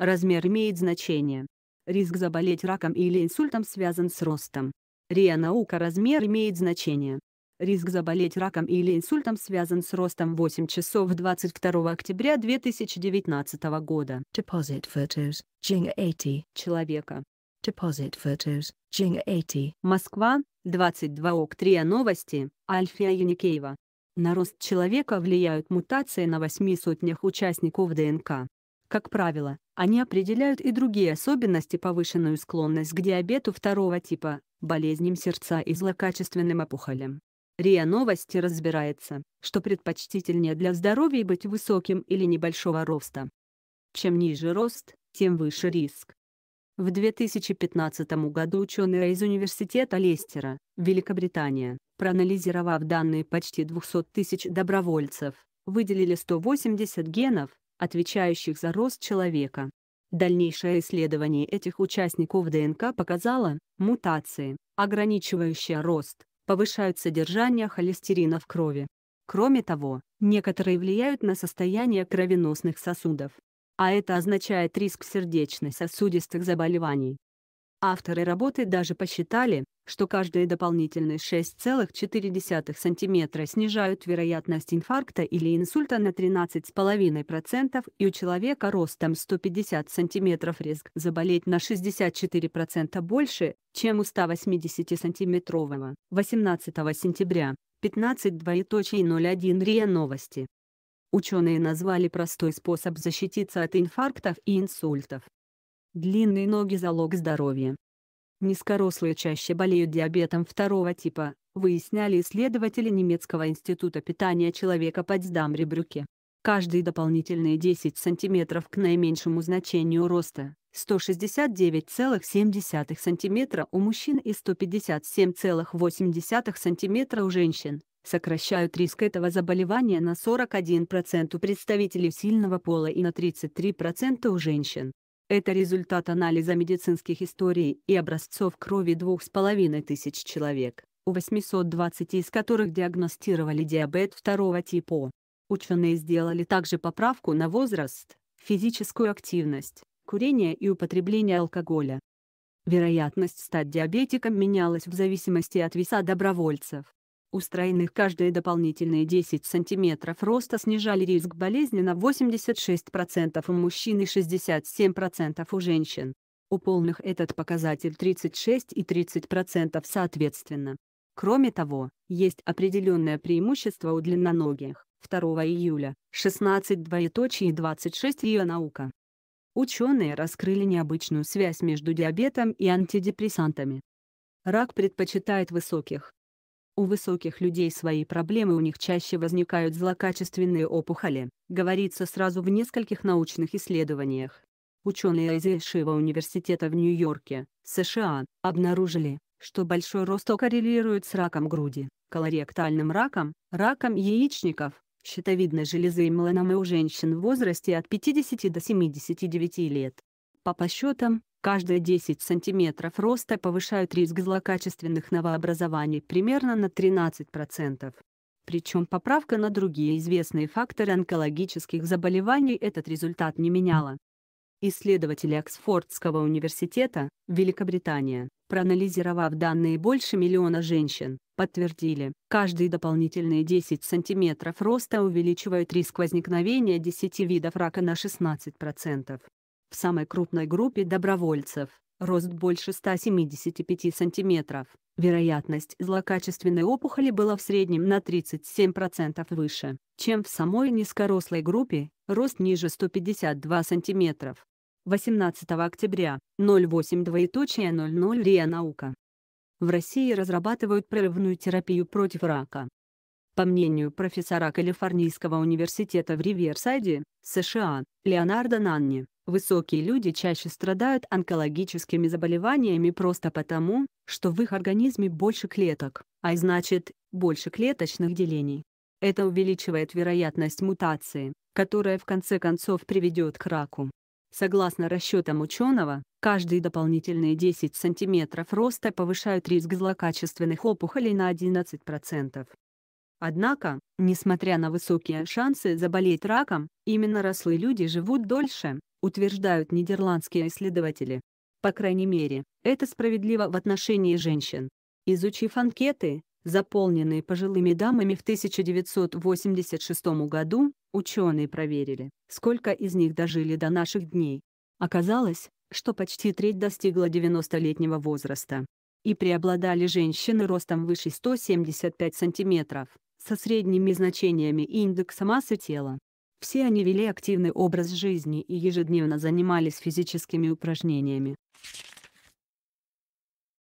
Размер имеет значение. Риск заболеть раком или инсультом связан с ростом. РИА наука размер имеет значение. Риск заболеть раком или инсультом связан с ростом 8 часов 22 октября 2019 года. Deposit photos, Jing 80. Человека. Deposit photos, Jing 80. Москва, 22 октября. новости, Альфия Юникеева. На рост человека влияют мутации на восьми сотнях участников ДНК. Как правило, они определяют и другие особенности повышенную склонность к диабету второго типа, болезням сердца и злокачественным опухолям. РИА Новости разбирается, что предпочтительнее для здоровья быть высоким или небольшого роста. Чем ниже рост, тем выше риск. В 2015 году ученые из Университета Лестера, Великобритания, проанализировав данные почти 200 тысяч добровольцев, выделили 180 генов, отвечающих за рост человека. Дальнейшее исследование этих участников ДНК показало, мутации, ограничивающие рост, повышают содержание холестерина в крови. Кроме того, некоторые влияют на состояние кровеносных сосудов. А это означает риск сердечно-сосудистых заболеваний. Авторы работы даже посчитали, что каждые дополнительные 6,4 см снижают вероятность инфаркта или инсульта на 13,5% и у человека ростом 150 см риск заболеть на 64% больше, чем у 180-сантиметрового. 18 сентября, 15:2.01 РИА Новости. Ученые назвали простой способ защититься от инфарктов и инсультов. Длинные ноги – залог здоровья. Низкорослые чаще болеют диабетом второго типа, выясняли исследователи немецкого института питания человека под Сдамребрюке. Каждые дополнительные 10 сантиметров к наименьшему значению роста 169,7 см у мужчин и 157,8 см у женщин, сокращают риск этого заболевания на 41% у представителей сильного пола и на 33% у женщин. Это результат анализа медицинских историй и образцов крови двух с половиной тысяч человек, у 820 из которых диагностировали диабет второго типа. Ученые сделали также поправку на возраст, физическую активность, курение и употребление алкоголя. Вероятность стать диабетиком менялась в зависимости от веса добровольцев. Устроенных каждые дополнительные 10 см роста снижали риск болезни на 86% у мужчин и 67% у женщин. У полных этот показатель 36 и 30% соответственно. Кроме того, есть определенное преимущество у длинноногих. 2 июля, 16 двоеточие 26 ее наука. Ученые раскрыли необычную связь между диабетом и антидепрессантами. Рак предпочитает высоких, у высоких людей свои проблемы у них чаще возникают злокачественные опухоли, говорится сразу в нескольких научных исследованиях. Ученые из Ишива университета в Нью-Йорке, США, обнаружили, что большой рост коррелирует с раком груди, колоректальным раком, раком яичников, щитовидной железы и меланомы у женщин в возрасте от 50 до 79 лет. А по подсчетам, каждые 10 сантиметров роста повышают риск злокачественных новообразований примерно на 13%. Причем поправка на другие известные факторы онкологических заболеваний этот результат не меняла. Исследователи Оксфордского университета, Великобритания, проанализировав данные больше миллиона женщин, подтвердили, каждые дополнительные 10 сантиметров роста увеличивают риск возникновения 10 видов рака на 16%. В самой крупной группе добровольцев рост больше 175 сантиметров Вероятность злокачественной опухоли была в среднем на 37% выше, чем в самой низкорослой группе, рост ниже 152 сантиметров 18 октября, 08 двоеточие 00 РИА Наука. В России разрабатывают прорывную терапию против рака. По мнению профессора Калифорнийского университета в Риверсайде, США, Леонардо Нанни, Высокие люди чаще страдают онкологическими заболеваниями просто потому, что в их организме больше клеток, а значит, больше клеточных делений. Это увеличивает вероятность мутации, которая в конце концов приведет к раку. Согласно расчетам ученого, каждые дополнительные 10 сантиметров роста повышают риск злокачественных опухолей на 11%. Однако, несмотря на высокие шансы заболеть раком, именно рослые люди живут дольше, утверждают нидерландские исследователи. По крайней мере, это справедливо в отношении женщин. Изучив анкеты, заполненные пожилыми дамами в 1986 году, ученые проверили, сколько из них дожили до наших дней. Оказалось, что почти треть достигла 90-летнего возраста. И преобладали женщины ростом выше 175 см, со средними значениями индекса массы тела. Все они вели активный образ жизни и ежедневно занимались физическими упражнениями.